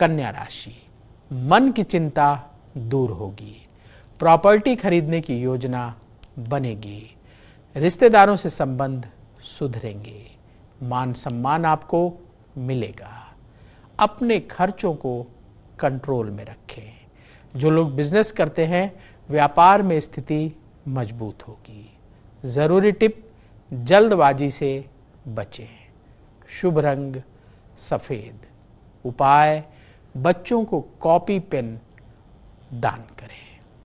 कन्या राशि मन की चिंता दूर होगी प्रॉपर्टी खरीदने की योजना बनेगी रिश्तेदारों से संबंध सुधरेंगे मान सम्मान आपको मिलेगा अपने खर्चों को कंट्रोल में रखें जो लोग बिजनेस करते हैं व्यापार में स्थिति मजबूत होगी ज़रूरी टिप जल्दबाजी से बचें शुभ रंग सफ़ेद उपाय बच्चों को कॉपी पेन दान करें